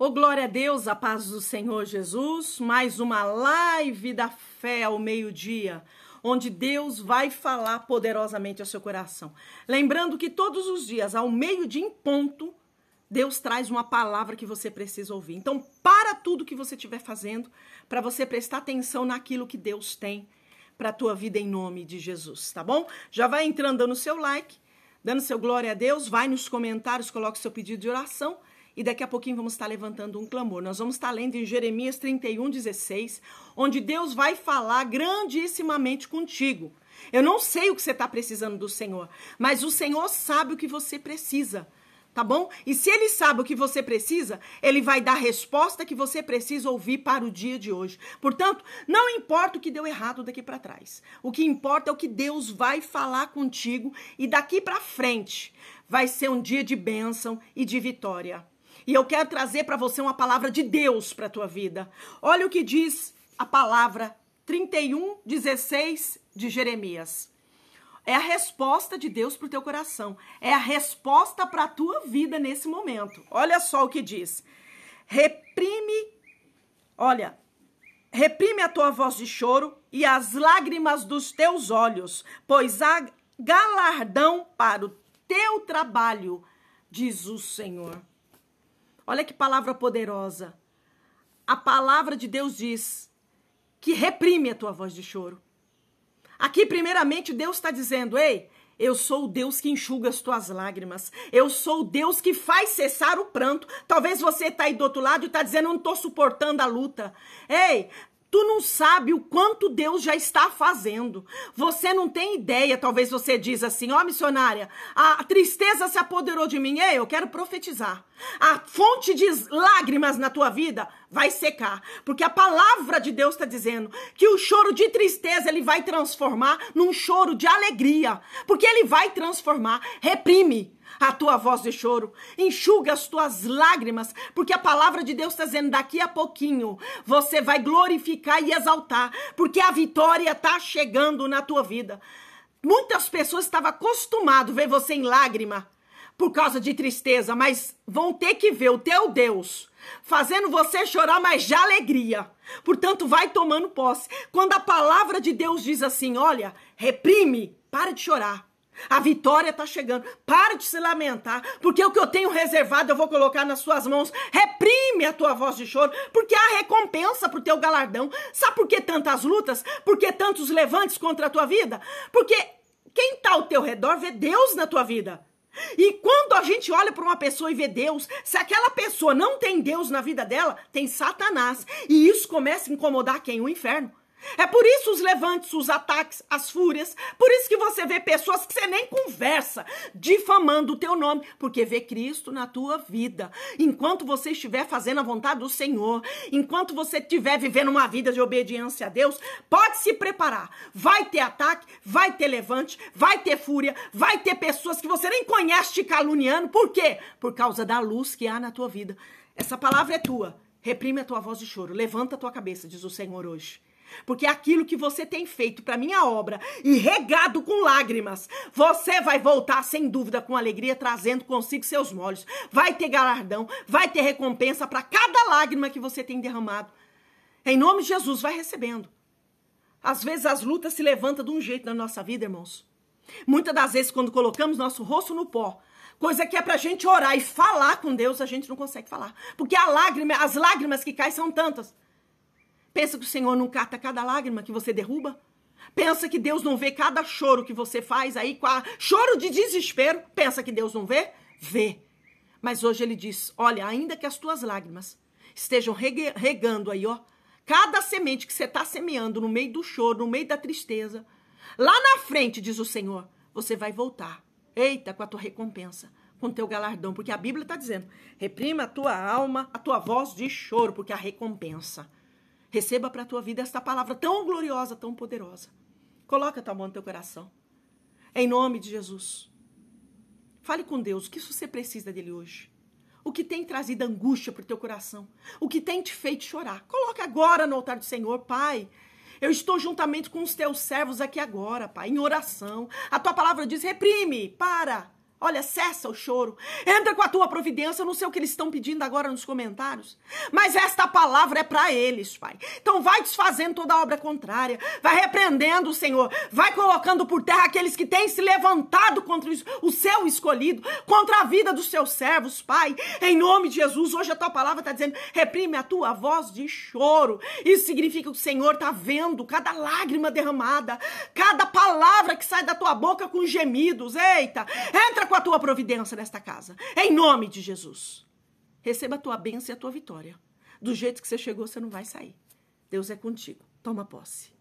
Ô oh, glória a Deus, a paz do Senhor Jesus, mais uma live da fé ao meio-dia, onde Deus vai falar poderosamente ao seu coração. Lembrando que todos os dias, ao meio-dia em ponto, Deus traz uma palavra que você precisa ouvir. Então, para tudo que você estiver fazendo, para você prestar atenção naquilo que Deus tem para a tua vida em nome de Jesus, tá bom? Já vai entrando dando seu like, dando seu glória a Deus, vai nos comentários, coloque seu pedido de oração e daqui a pouquinho vamos estar levantando um clamor. Nós vamos estar lendo em Jeremias 31, 16, onde Deus vai falar grandissimamente contigo. Eu não sei o que você está precisando do Senhor, mas o Senhor sabe o que você precisa tá bom? E se ele sabe o que você precisa, ele vai dar a resposta que você precisa ouvir para o dia de hoje. Portanto, não importa o que deu errado daqui para trás. O que importa é o que Deus vai falar contigo e daqui para frente vai ser um dia de bênção e de vitória. E eu quero trazer para você uma palavra de Deus para a tua vida. Olha o que diz a palavra 31, 16 de Jeremias. É a resposta de Deus para o teu coração. É a resposta para a tua vida nesse momento. Olha só o que diz. Reprime, olha, reprime a tua voz de choro e as lágrimas dos teus olhos, pois há galardão para o teu trabalho, diz o Senhor. Olha que palavra poderosa. A palavra de Deus diz que reprime a tua voz de choro. Aqui, primeiramente, Deus está dizendo: Ei, eu sou o Deus que enxuga as tuas lágrimas. Eu sou o Deus que faz cessar o pranto. Talvez você está aí do outro lado e está dizendo: Eu não estou suportando a luta. Ei, Tu não sabe o quanto Deus já está fazendo. Você não tem ideia. Talvez você diz assim: ó, oh, missionária, a tristeza se apoderou de mim. Ei, eu quero profetizar. A fonte de lágrimas na tua vida vai secar, porque a palavra de Deus está dizendo que o choro de tristeza ele vai transformar num choro de alegria, porque ele vai transformar. Reprime, a tua voz de choro, enxuga as tuas lágrimas, porque a palavra de Deus está dizendo: daqui a pouquinho você vai glorificar e exaltar, porque a vitória está chegando na tua vida. Muitas pessoas estavam acostumadas a ver você em lágrima por causa de tristeza, mas vão ter que ver o teu Deus fazendo você chorar, mas de alegria. Portanto, vai tomando posse. Quando a palavra de Deus diz assim: olha, reprime, para de chorar a vitória está chegando. Para de se lamentar, porque o que eu tenho reservado eu vou colocar nas suas mãos. Reprime a tua voz de choro, porque há recompensa para o teu galardão. Sabe por que tantas lutas? Por que tantos levantes contra a tua vida? Porque quem está ao teu redor vê Deus na tua vida. E quando a gente olha para uma pessoa e vê Deus, se aquela pessoa não tem Deus na vida dela, tem Satanás. E isso começa a incomodar quem? O inferno. É por isso os levantes, os ataques, as fúrias. Por isso que você vê pessoas que você nem conversa, difamando o teu nome, porque vê Cristo na tua vida. Enquanto você estiver fazendo a vontade do Senhor, enquanto você estiver vivendo uma vida de obediência a Deus, pode se preparar. Vai ter ataque, vai ter levante, vai ter fúria, vai ter pessoas que você nem conhece te caluniando. Por quê? Por causa da luz que há na tua vida. Essa palavra é tua. Reprime a tua voz de choro, levanta a tua cabeça, diz o Senhor hoje. Porque aquilo que você tem feito para minha obra e regado com lágrimas, você vai voltar sem dúvida com alegria, trazendo consigo seus molhos. Vai ter galardão, vai ter recompensa para cada lágrima que você tem derramado. Em nome de Jesus, vai recebendo. Às vezes as lutas se levantam de um jeito na nossa vida, irmãos. Muitas das vezes, quando colocamos nosso rosto no pó, coisa que é a gente orar e falar com Deus, a gente não consegue falar. Porque lágrima, as lágrimas que caem são tantas Pensa que o Senhor não cata cada lágrima que você derruba? Pensa que Deus não vê cada choro que você faz aí, choro de desespero? Pensa que Deus não vê? Vê. Mas hoje ele diz: Olha, ainda que as tuas lágrimas estejam regando aí, ó, cada semente que você está semeando no meio do choro, no meio da tristeza, lá na frente, diz o Senhor, você vai voltar. Eita, com a tua recompensa, com o teu galardão, porque a Bíblia está dizendo: reprima a tua alma, a tua voz de choro, porque a recompensa Receba para a tua vida esta palavra tão gloriosa, tão poderosa. Coloca tua mão no teu coração. Em nome de Jesus. Fale com Deus o que você precisa dele hoje. O que tem trazido angústia para o teu coração. O que tem te feito chorar. Coloca agora no altar do Senhor, Pai. Eu estou juntamente com os teus servos aqui agora, Pai, em oração. A tua palavra diz: reprime, para, Olha, cessa o choro. Entra com a tua providência. Eu não sei o que eles estão pedindo agora nos comentários. Mas esta palavra é para eles, Pai. Então vai desfazendo toda obra contrária. Vai repreendendo o Senhor. Vai colocando por terra aqueles que têm se levantado contra o seu escolhido, contra a vida dos seus servos, Pai. Em nome de Jesus, hoje a tua palavra está dizendo: reprime a tua voz de choro. Isso significa que o Senhor está vendo cada lágrima derramada, cada palavra que sai da tua boca com gemidos. Eita, entra com a tua providência nesta casa. É em nome de Jesus. Receba a tua bênção e a tua vitória. Do jeito que você chegou, você não vai sair. Deus é contigo. Toma posse.